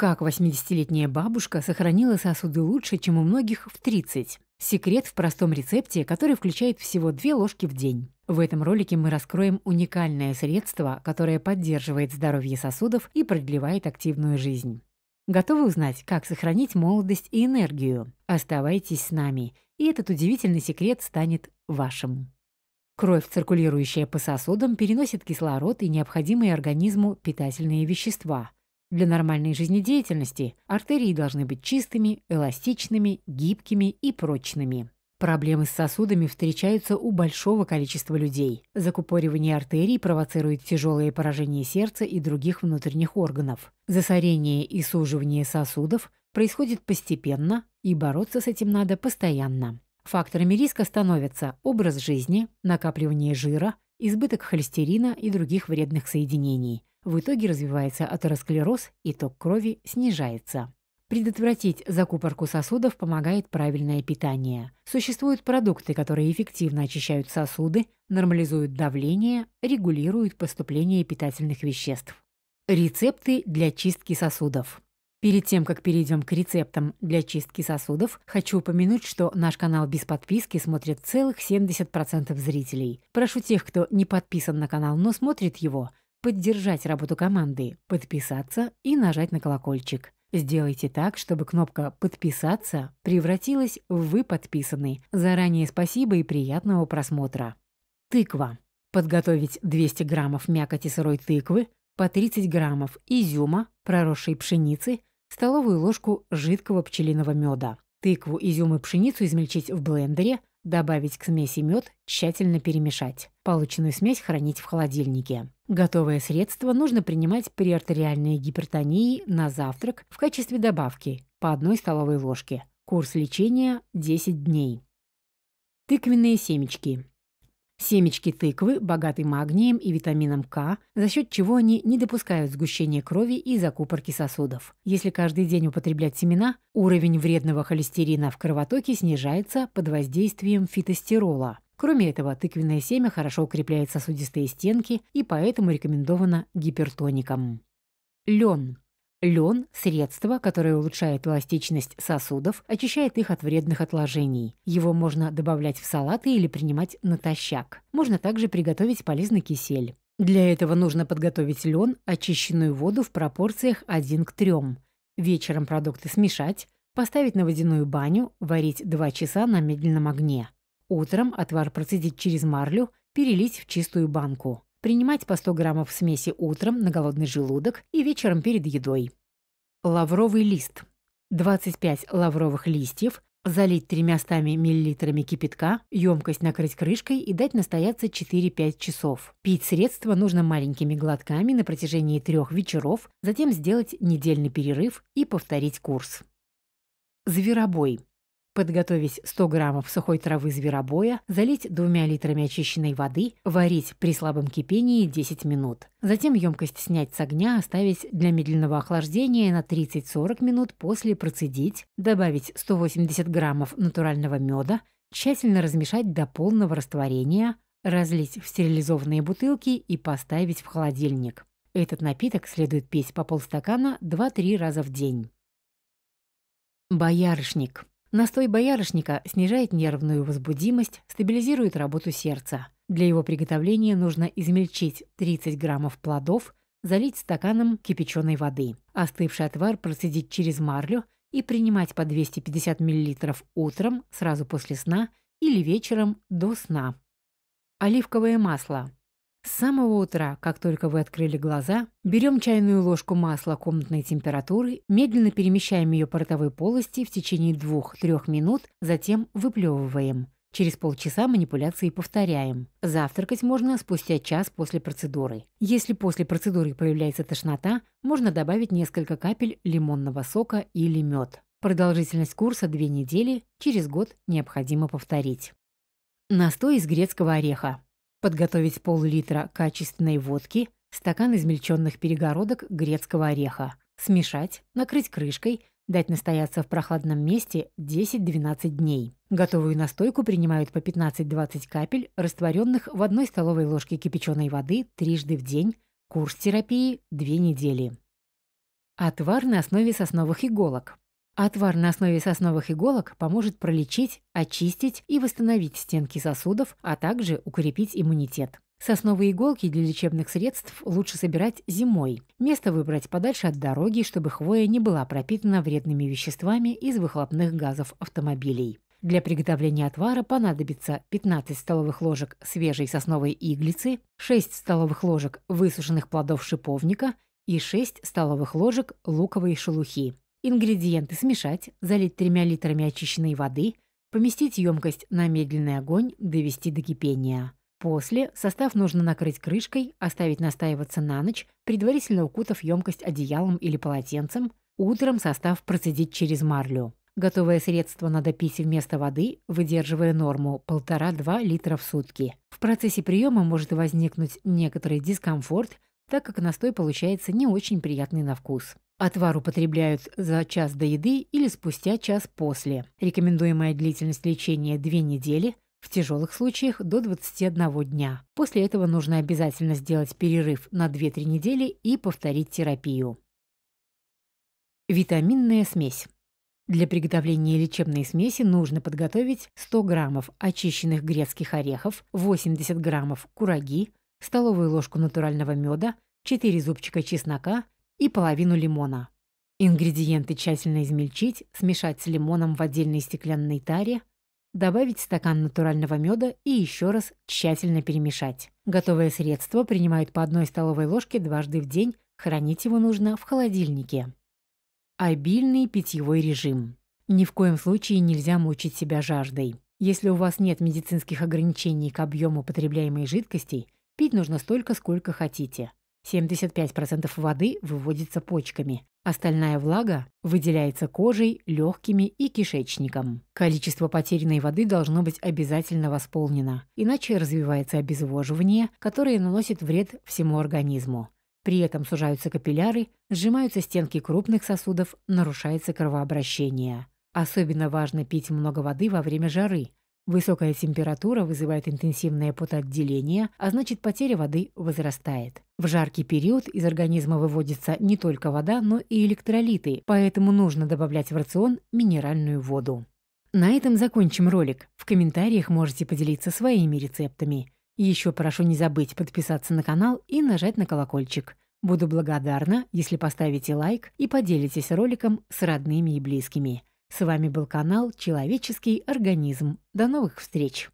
Как 80-летняя бабушка сохранила сосуды лучше, чем у многих в 30? Секрет в простом рецепте, который включает всего 2 ложки в день. В этом ролике мы раскроем уникальное средство, которое поддерживает здоровье сосудов и продлевает активную жизнь. Готовы узнать, как сохранить молодость и энергию? Оставайтесь с нами, и этот удивительный секрет станет вашим. Кровь, циркулирующая по сосудам, переносит кислород и необходимые организму питательные вещества – для нормальной жизнедеятельности артерии должны быть чистыми, эластичными, гибкими и прочными. Проблемы с сосудами встречаются у большого количества людей. Закупоривание артерий провоцирует тяжелые поражения сердца и других внутренних органов. Засорение и суживание сосудов происходит постепенно, и бороться с этим надо постоянно. Факторами риска становятся образ жизни, накапливание жира, избыток холестерина и других вредных соединений. В итоге развивается атеросклероз, и ток крови снижается. Предотвратить закупорку сосудов помогает правильное питание. Существуют продукты, которые эффективно очищают сосуды, нормализуют давление, регулируют поступление питательных веществ. Рецепты для чистки сосудов. Перед тем, как перейдем к рецептам для чистки сосудов, хочу упомянуть, что наш канал без подписки смотрит целых 70% зрителей. Прошу тех, кто не подписан на канал, но смотрит его, поддержать работу команды, подписаться и нажать на колокольчик. Сделайте так, чтобы кнопка «Подписаться» превратилась в «Вы подписаны». Заранее спасибо и приятного просмотра. Тыква. Подготовить 200 граммов мякоти сырой тыквы, по 30 граммов изюма, проросшей пшеницы, столовую ложку жидкого пчелиного меда. Тыкву, изюм и пшеницу измельчить в блендере, добавить к смеси мед, тщательно перемешать. Полученную смесь хранить в холодильнике. Готовое средство нужно принимать при артериальной гипертонии на завтрак в качестве добавки по одной столовой ложке. Курс лечения 10 дней. Тыквенные семечки. Семечки тыквы богаты магнием и витамином К, за счет чего они не допускают сгущения крови и закупорки сосудов. Если каждый день употреблять семена, уровень вредного холестерина в кровотоке снижается под воздействием фитостерола. Кроме этого, тыквенное семя хорошо укрепляет сосудистые стенки и поэтому рекомендовано гипертоникам. Лен. Лен – средство, которое улучшает эластичность сосудов, очищает их от вредных отложений. Его можно добавлять в салаты или принимать натощак. Можно также приготовить полезный кисель. Для этого нужно подготовить лен, очищенную воду в пропорциях 1 к 3. Вечером продукты смешать, поставить на водяную баню, варить 2 часа на медленном огне. Утром отвар процедить через марлю, перелить в чистую банку. Принимать по 100 граммов смеси утром на голодный желудок и вечером перед едой. Лавровый лист. 25 лавровых листьев, залить 300 мл кипятка, емкость накрыть крышкой и дать настояться 4-5 часов. Пить средство нужно маленькими глотками на протяжении трех вечеров, затем сделать недельный перерыв и повторить курс. Зверобой подготовить 100 граммов сухой травы зверобоя, залить двумя литрами очищенной воды, варить при слабом кипении 10 минут. Затем емкость снять с огня, оставить для медленного охлаждения на 30-40 минут после процедить, добавить 180 граммов натурального меда, тщательно размешать до полного растворения, разлить в стерилизованные бутылки и поставить в холодильник. Этот напиток следует пить по полстакана 2-3 раза в день. Боярышник. Настой боярышника снижает нервную возбудимость, стабилизирует работу сердца. Для его приготовления нужно измельчить 30 граммов плодов, залить стаканом кипяченой воды. Остывший отвар процедить через марлю и принимать по 250 мл утром, сразу после сна или вечером до сна. Оливковое масло с самого утра, как только вы открыли глаза, берем чайную ложку масла комнатной температуры, медленно перемещаем ее по ротовой полости в течение 2-3 минут, затем выплевываем. Через полчаса манипуляции повторяем. Завтракать можно спустя час после процедуры. Если после процедуры появляется тошнота, можно добавить несколько капель лимонного сока или мед. Продолжительность курса 2 недели, через год необходимо повторить. Настой из грецкого ореха подготовить пол-литра качественной водки, стакан измельченных перегородок грецкого ореха, смешать, накрыть крышкой, дать настояться в прохладном месте 10-12 дней. Готовую настойку принимают по 15-20 капель, растворенных в одной столовой ложке кипяченой воды трижды в день, курс терапии – 2 недели. Отвар на основе сосновых иголок. Отвар на основе сосновых иголок поможет пролечить, очистить и восстановить стенки сосудов, а также укрепить иммунитет. Сосновые иголки для лечебных средств лучше собирать зимой. Место выбрать подальше от дороги, чтобы хвоя не была пропитана вредными веществами из выхлопных газов автомобилей. Для приготовления отвара понадобится 15 столовых ложек свежей сосновой иглицы, 6 столовых ложек высушенных плодов шиповника и 6 столовых ложек луковой шелухи. Ингредиенты смешать, залить тремя литрами очищенной воды, поместить емкость на медленный огонь, довести до кипения. После состав нужно накрыть крышкой, оставить настаиваться на ночь, предварительно укутав емкость одеялом или полотенцем. Утром состав процедить через марлю. Готовое средство надо пить вместо воды, выдерживая норму 1,5-2 литра в сутки. В процессе приема может возникнуть некоторый дискомфорт, так как настой получается не очень приятный на вкус. Отвар употребляют за час до еды или спустя час после. Рекомендуемая длительность лечения – 2 недели, в тяжелых случаях – до 21 дня. После этого нужно обязательно сделать перерыв на 2-3 недели и повторить терапию. Витаминная смесь. Для приготовления лечебной смеси нужно подготовить 100 граммов очищенных грецких орехов, 80 граммов кураги, столовую ложку натурального меда, 4 зубчика чеснока – и половину лимона. Ингредиенты тщательно измельчить, смешать с лимоном в отдельной стеклянной таре, добавить стакан натурального меда и еще раз тщательно перемешать. Готовое средство принимают по одной столовой ложке дважды в день, хранить его нужно в холодильнике. Обильный питьевой режим. Ни в коем случае нельзя мучить себя жаждой. Если у вас нет медицинских ограничений к объему потребляемой жидкости, пить нужно столько, сколько хотите. 75% воды выводится почками. Остальная влага выделяется кожей, легкими и кишечником. Количество потерянной воды должно быть обязательно восполнено, иначе развивается обезвоживание, которое наносит вред всему организму. При этом сужаются капилляры, сжимаются стенки крупных сосудов, нарушается кровообращение. Особенно важно пить много воды во время жары, Высокая температура вызывает интенсивное потоотделение, а значит потеря воды возрастает. В жаркий период из организма выводится не только вода, но и электролиты, поэтому нужно добавлять в рацион минеральную воду. На этом закончим ролик. В комментариях можете поделиться своими рецептами. Еще прошу не забыть подписаться на канал и нажать на колокольчик. Буду благодарна, если поставите лайк и поделитесь роликом с родными и близкими. С вами был канал «Человеческий организм». До новых встреч!